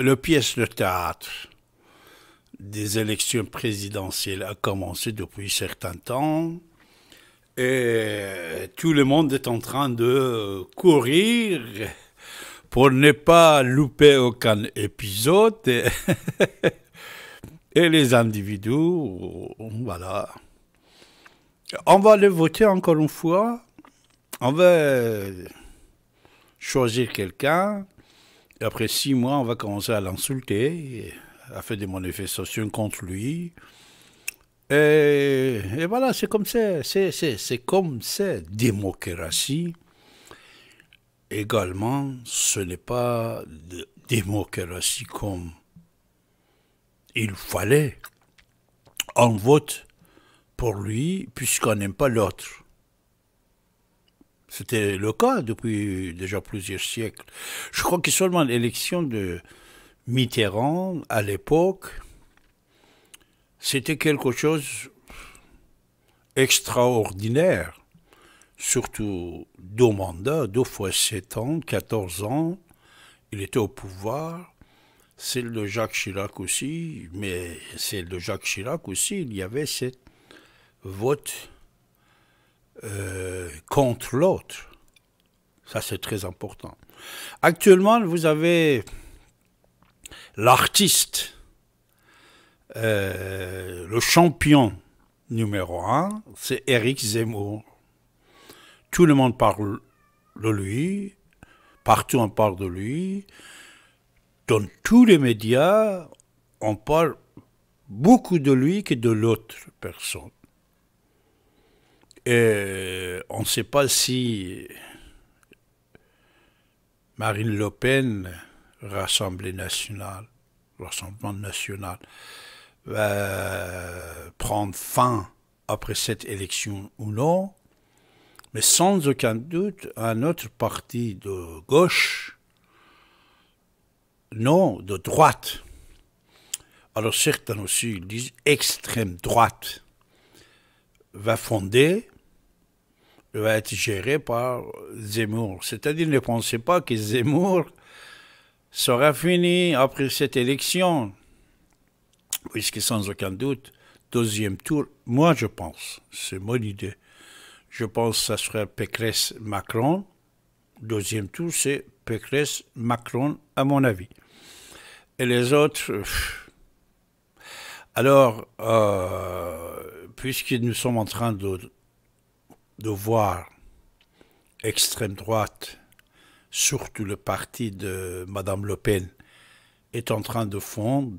Le pièce de théâtre des élections présidentielles a commencé depuis certain temps et tout le monde est en train de courir pour ne pas louper aucun épisode. et les individus, voilà. On va aller voter encore une fois. On va choisir quelqu'un après six mois, on va commencer à l'insulter, à faire des manifestations contre lui. Et, voilà, c'est comme ça. C'est comme ça, démocratie. Également, ce n'est pas démocratie comme il fallait. On vote pour lui puisqu'on n'aime pas l'autre. C'était le cas depuis déjà plusieurs siècles. Je crois que seulement l'élection de Mitterrand, à l'époque, c'était quelque chose extraordinaire. Surtout deux mandats, deux fois sept ans, 14 ans, il était au pouvoir. Celle de Jacques Chirac aussi, mais celle de Jacques Chirac aussi, il y avait cette vote euh, contre l'autre. Ça, c'est très important. Actuellement, vous avez l'artiste, euh, le champion numéro un, c'est Eric Zemmour. Tout le monde parle de lui, partout on parle de lui. Dans tous les médias, on parle beaucoup de lui que de l'autre personne. Et euh, on ne sait pas si Marine Le Pen, Rassemblée nationale, Rassemblement national, va prendre fin après cette élection ou non. Mais sans aucun doute, un autre parti de gauche, non, de droite. Alors certains aussi disent extrême droite va fonder va être géré par Zemmour. C'est-à-dire, ne pensez pas que Zemmour sera fini après cette élection, puisque sans aucun doute, deuxième tour, moi je pense, c'est mon idée, je pense que ça sera Pécresse-Macron. Deuxième tour, c'est Pécresse-Macron, à mon avis. Et les autres... Alors, euh, puisque nous sommes en train de de voir extrême droite, surtout le parti de Madame Le Pen, est en train de fondre.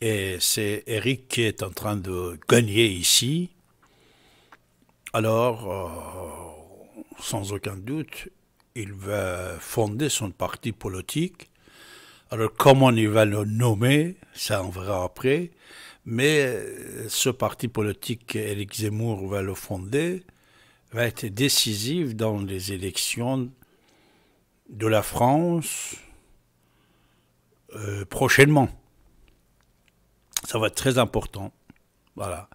Et c'est Eric qui est en train de gagner ici. Alors, euh, sans aucun doute, il va fonder son parti politique alors, comment il va le nommer, ça en verra après, mais euh, ce parti politique qu'Éric Zemmour va le fonder va être décisif dans les élections de la France euh, prochainement. Ça va être très important. Voilà.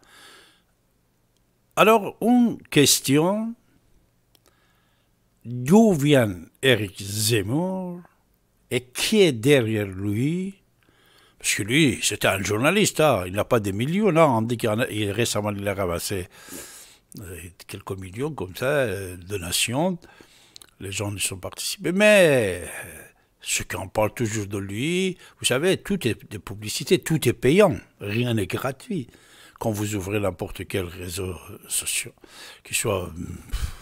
Alors, une question. D'où vient Éric Zemmour et qui est derrière lui Parce que lui, c'était un journaliste, hein. il n'a pas des millions, on dit qu'il récemment il a ramassé euh, quelques millions comme ça, euh, de nations. Les gens y sont participés, mais euh, ce qu'on parle toujours de lui, vous savez, tout est de publicité, tout est payant, rien n'est gratuit. Quand vous ouvrez n'importe quel réseau social, qu'il soit, hum,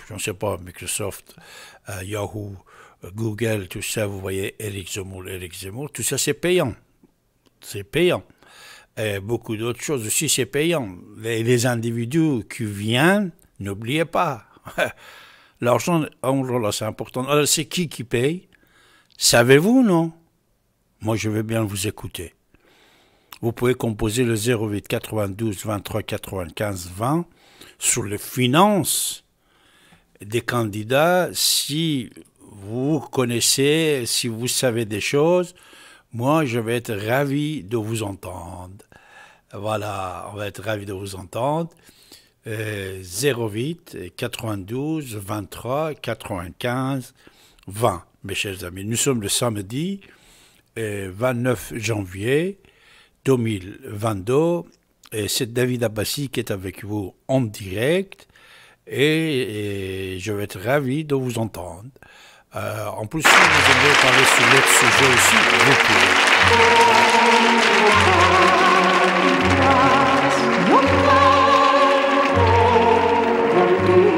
je ne sais pas, Microsoft, Yahoo, Google, tout ça, vous voyez Eric Zemmour, Eric Zemmour, tout ça c'est payant. C'est payant. Et beaucoup d'autres choses aussi, c'est payant. Les, individus qui viennent, n'oubliez pas. L'argent, c'est important. Alors c'est qui qui paye Savez-vous, non Moi, je veux bien vous écouter. Vous pouvez composer le 08 92 23 95 20 sur les finances des candidats si vous connaissez, si vous savez des choses, moi, je vais être ravi de vous entendre. Voilà, on va être ravi de vous entendre. 08 92 23 95 20. Mes chers amis, nous sommes le samedi 29 euh, janvier 2022 et c'est David Abbassi qui est avec vous en direct et je vais être ravi de vous entendre. Euh, en plus, si vous aimez parler sur l'autre sujet aussi, vous pouvez.